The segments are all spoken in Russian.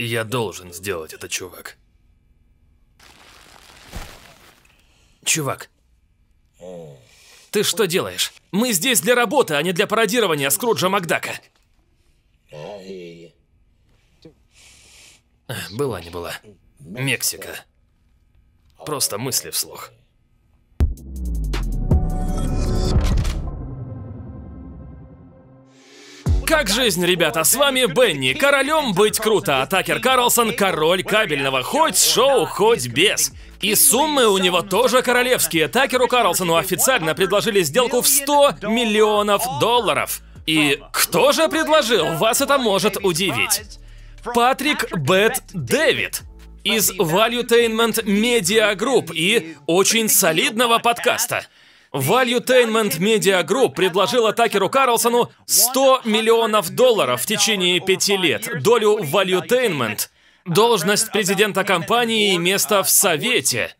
Я должен сделать это, чувак. Чувак. Ты что делаешь? Мы здесь для работы, а не для пародирования Скруджа Макдака. Э, была не была. Мексика. Просто мысли вслух. Как жизнь, ребята? С вами Бенни. Королем быть круто. Атакер Карлсон – король кабельного. Хоть шоу, хоть без. И суммы у него тоже королевские. Такеру Карлсону официально предложили сделку в 100 миллионов долларов. И кто же предложил? Вас это может удивить. Патрик Бет Дэвид из Valuetainment Media Group и очень солидного подкаста. Valuetainment Media Group предложил Такеру Карлсону 100 миллионов долларов в течение пяти лет, долю Valuetainment, должность президента компании и место в Совете,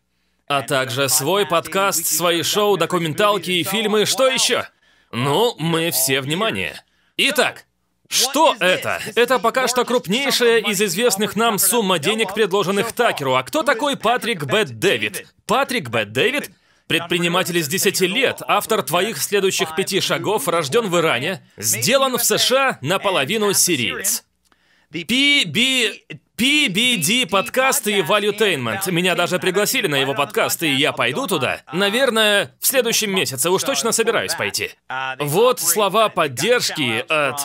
а также свой подкаст, свои шоу, документалки и фильмы, что еще? Ну, мы все внимание. Итак, что это? Это пока что крупнейшая из известных нам сумма денег, предложенных Такеру. А кто такой Патрик Бет Дэвид? Патрик Бет Дэвид предприниматель из 10 лет, автор твоих следующих пяти шагов, рожден в Иране, сделан в США наполовину сириец. PB... PBD подкаст и Valuetainment. Меня даже пригласили на его подкаст, и я пойду туда. Наверное, в следующем месяце уж точно собираюсь пойти. Вот слова поддержки от...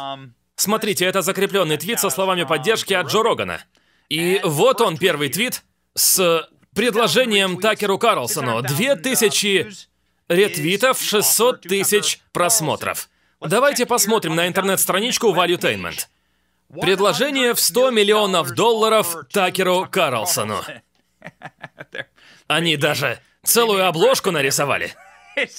Смотрите, это закрепленный твит со словами поддержки от Джо Рогана. И вот он, первый твит с предложением Такеру Карлсону. 2000 ретвитов, 600 тысяч просмотров. Давайте посмотрим на интернет-страничку Valuetainment. Предложение в 100 миллионов долларов Такеру Карлсону. Они даже целую обложку нарисовали.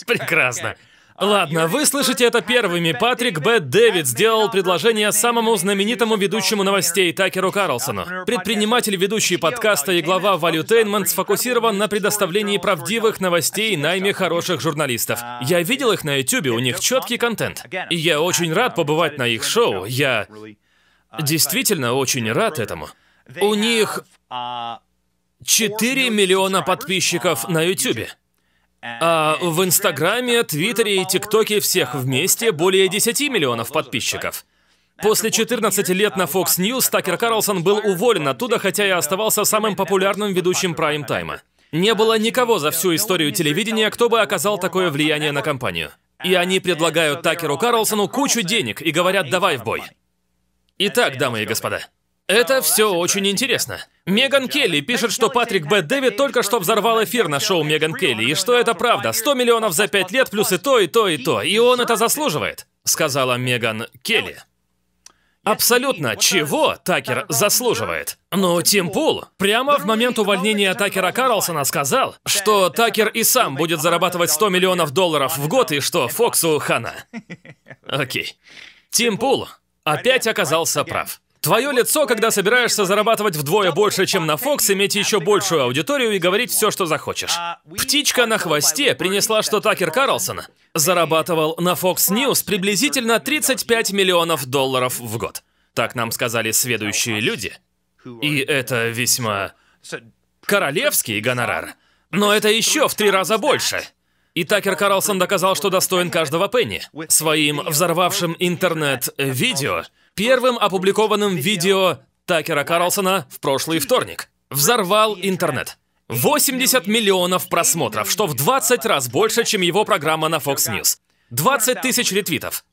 Прекрасно. Ладно, вы слышите это первыми. Патрик Б. Дэвид сделал предложение самому знаменитому ведущему новостей Такеру Карлсону. Предприниматель, ведущий подкаста и глава Valuetainment сфокусирован на предоставлении правдивых новостей и найме хороших журналистов. Я видел их на YouTube, у них четкий контент. И я очень рад побывать на их шоу. Я действительно очень рад этому. У них 4 миллиона подписчиков на YouTube. А в Инстаграме, Твиттере и ТикТоке всех вместе более 10 миллионов подписчиков. После 14 лет на Fox News Такер Карлсон был уволен оттуда, хотя и оставался самым популярным ведущим прайм-тайма. Не было никого за всю историю телевидения, кто бы оказал такое влияние на компанию. И они предлагают Такеру Карлсону кучу денег и говорят «давай в бой». Итак, дамы и господа, это все очень интересно. Меган Келли пишет, что Патрик Б. Дэвид только что взорвал эфир на шоу Меган Келли, и что это правда. 100 миллионов за 5 лет, плюс и то, и то, и то. И он это заслуживает, сказала Меган Келли. Абсолютно. Чего Такер заслуживает? Но ну, Тим Пул прямо в момент увольнения Такера Карлсона сказал, что Такер и сам будет зарабатывать 100 миллионов долларов в год и что Фоксу хана. Окей. Тим Пул опять оказался прав. Твое лицо, когда собираешься зарабатывать вдвое больше, чем на Fox, иметь еще большую аудиторию и говорить все, что захочешь. Птичка на хвосте принесла, что Такер Карлсон зарабатывал на Fox News приблизительно 35 миллионов долларов в год. Так нам сказали следующие люди. И это весьма королевский гонорар. Но это еще в три раза больше. И Такер Карлсон доказал, что достоин каждого пенни. Своим взорвавшим интернет-видео первым опубликованным видео Такера Карлсона в прошлый вторник. Взорвал интернет. 80 миллионов просмотров, что в 20 раз больше, чем его программа на Fox News. 20 тысяч ретвитов.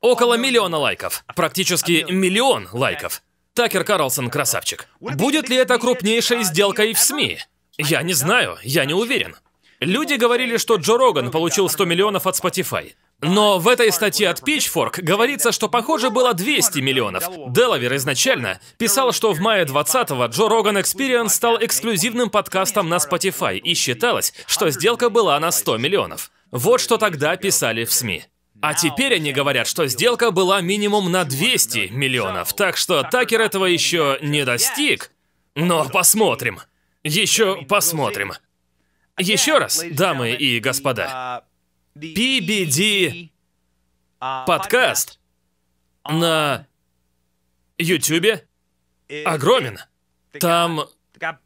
Около миллиона лайков. Практически миллион лайков. Такер Карлсон красавчик. Будет ли это крупнейшей сделкой в СМИ? Я не знаю, я не уверен. Люди говорили, что Джо Роган получил 100 миллионов от Spotify. Но в этой статье от Pitchfork говорится, что, похоже, было 200 миллионов. Делавер изначально писал, что в мае 20-го Джо Роган Experience стал эксклюзивным подкастом на Spotify, и считалось, что сделка была на 100 миллионов. Вот что тогда писали в СМИ. А теперь они говорят, что сделка была минимум на 200 миллионов, так что Такер этого еще не достиг. Но посмотрим. Еще посмотрим. Еще раз, дамы и господа, PBD подкаст на Ютубе огромен. Там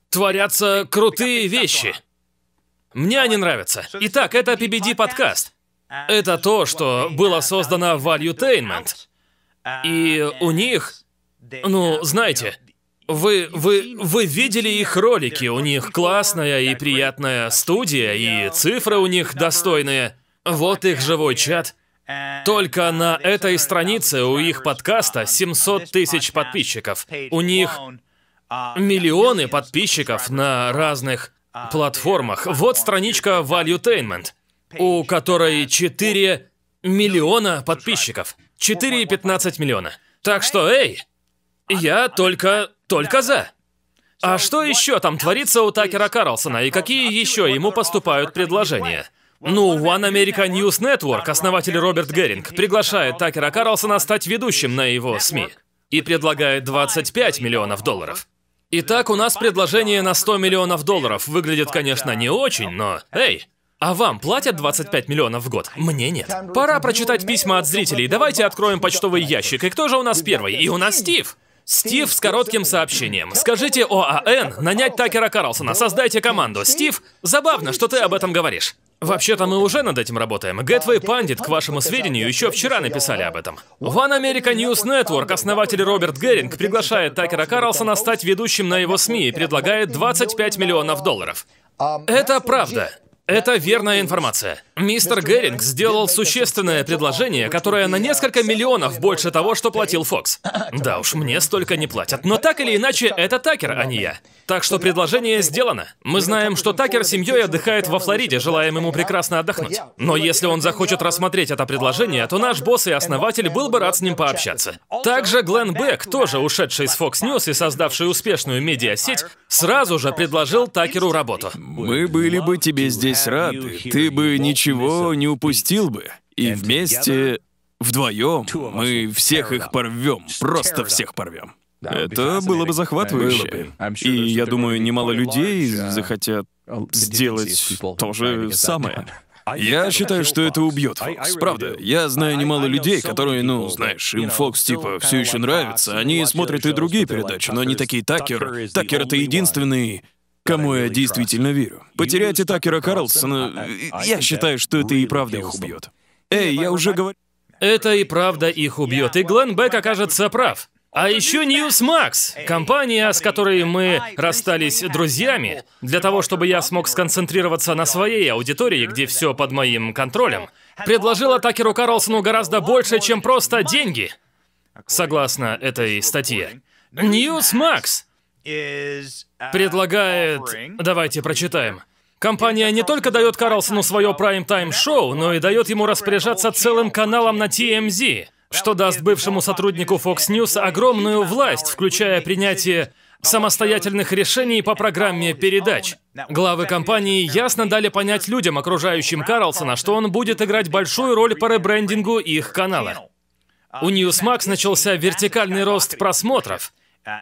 творятся крутые вещи. Мне они нравятся. Итак, это PBD подкаст. Это то, что было создано в Valuetainment. И у них, ну, знаете, вы, вы, вы видели их ролики, у них классная и приятная студия, и цифры у них достойные. Вот их живой чат. Только на этой странице у их подкаста 700 тысяч подписчиков. У них миллионы подписчиков на разных платформах. Вот страничка Valuetainment, у которой 4 миллиона подписчиков. 4,15 миллиона. Так что, эй, я только, только за. А что еще там творится у Такера Карлсона и какие еще ему поступают предложения? Ну, One America News Network, основатель Роберт Геринг, приглашает Такера Карлсона стать ведущим на его СМИ и предлагает 25 миллионов долларов. Итак, у нас предложение на 100 миллионов долларов. Выглядит, конечно, не очень, но... Эй, а вам платят 25 миллионов в год? Мне нет. Пора прочитать письма от зрителей. Давайте откроем почтовый ящик. И кто же у нас первый? И у нас Стив. Стив с коротким сообщением. Скажите ОАН нанять Такера Карлсона, создайте команду. Стив, забавно, что ты об этом говоришь. Вообще-то мы уже над этим работаем. Gateway Pandit, к вашему сведению, еще вчера написали об этом. One America News Network основатель Роберт Геринг приглашает Такера Карлсона стать ведущим на его СМИ и предлагает 25 миллионов долларов. Это правда. Это верная информация. Мистер Геринг сделал существенное предложение, которое на несколько миллионов больше того, что платил Фокс. Да уж, мне столько не платят. Но так или иначе, это Такер, а не я. Так что предложение сделано. Мы знаем, что Такер семьей отдыхает во Флориде, желаем ему прекрасно отдохнуть. Но если он захочет рассмотреть это предложение, то наш босс и основатель был бы рад с ним пообщаться. Также Глен Бек, тоже ушедший из Fox News и создавший успешную медиасеть, сразу же предложил Такеру работу. Мы были бы тебе здесь остались рады, ты бы ничего не упустил бы. И вместе, вдвоем, мы всех их порвем, просто всех порвем. Это было бы захватывающе. И я думаю, немало людей uh, захотят oh, сделать то же самое. Я считаю, что это убьет Фокс, правда. Я знаю немало людей, которые, ну, знаешь, им Фокс типа все еще нравится. Они смотрят и другие передачи, но они такие Такер. Такер это единственный кому я действительно верю. Потерять Такера Карлсона, э, я считаю, что это и правда их убьет. Эй, я уже говорю, Это и правда их убьет, и Глен Бек окажется прав. А еще Newsmax, компания, с которой мы расстались друзьями, для того, чтобы я смог сконцентрироваться на своей аудитории, где все под моим контролем, предложила Такеру Карлсону гораздо больше, чем просто деньги, согласно этой статье. Newsmax Uh, предлагает... Давайте прочитаем. Компания не только дает Карлсону свое прайм-тайм-шоу, но и дает ему распоряжаться целым каналом на TMZ, что даст бывшему сотруднику Fox News огромную власть, включая принятие самостоятельных решений по программе передач. Главы компании ясно дали понять людям, окружающим Карлсона, что он будет играть большую роль по ребрендингу их канала. У Newsmax начался вертикальный рост просмотров,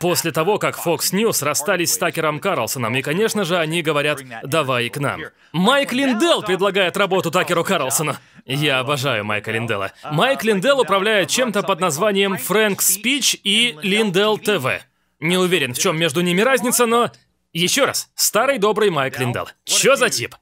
После того, как Fox News расстались с Такером Карлсоном, и, конечно же, они говорят «давай к нам». Майк Линдел предлагает работу Такеру Карлсону. Я обожаю Майка Линдела. Майк Линдел управляет чем-то под названием Фрэнк Спич и Линдел ТВ. Не уверен, в чем между ними разница, но... Еще раз, старый добрый Майк Линдел. Чё за тип?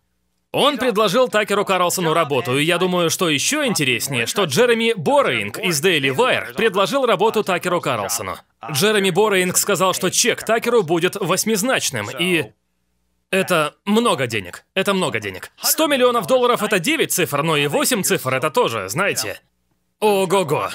Он предложил Такеру Карлсону работу, и я думаю, что еще интереснее, что Джереми Бороинг из Daily Wire предложил работу Такеру Карлсону. Джереми Борейнг сказал, что чек Такеру будет восьмизначным, и это много денег. Это много денег. 100 миллионов долларов — это 9 цифр, но и 8 цифр — это тоже, знаете. Ого-го.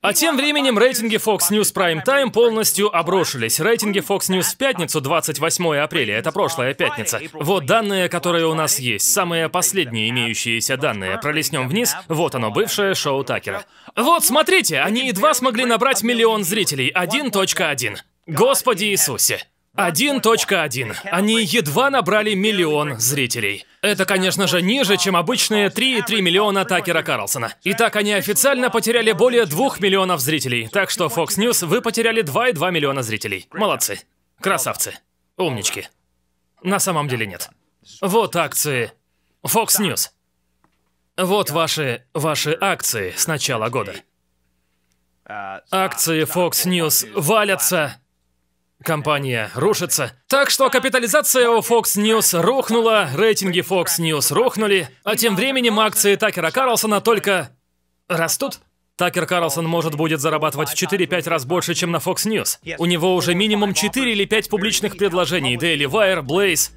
А тем временем рейтинги Fox News Prime Time полностью оброшились. Рейтинги Fox News в пятницу, 28 апреля, это прошлая пятница. Вот данные, которые у нас есть, самые последние имеющиеся данные. Пролистнем вниз, вот оно, бывшее шоу Такера. Вот, смотрите, они едва смогли набрать миллион зрителей, 1.1. Господи Иисусе! 1.1. Они едва набрали миллион зрителей. Это, конечно же, ниже, чем обычные 3,3 миллиона Такера Карлсона. Итак, они официально потеряли более 2 миллионов зрителей. Так что, Fox News, вы потеряли 2,2 миллиона зрителей. Молодцы. Красавцы. Умнички. На самом деле нет. Вот акции Fox News. Вот ваши, ваши акции с начала года. Акции Fox News валятся Компания рушится. Так что капитализация у Fox News рухнула, рейтинги Fox News рухнули, а тем временем акции Такера Карлсона только растут. Такер Карлсон может будет зарабатывать в 4-5 раз больше, чем на Fox News. У него уже минимум 4 или 5 публичных предложений. Daily Wire, Blaze,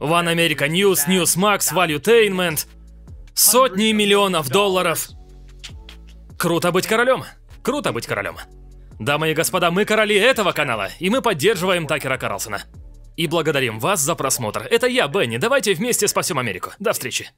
One America News, Newsmax, Valuetainment. Сотни миллионов долларов. Круто быть королем. Круто быть королем. Дамы и господа, мы короли этого канала, и мы поддерживаем Такера Карлсона. И благодарим вас за просмотр. Это я, Бенни. Давайте вместе спасем Америку. До встречи.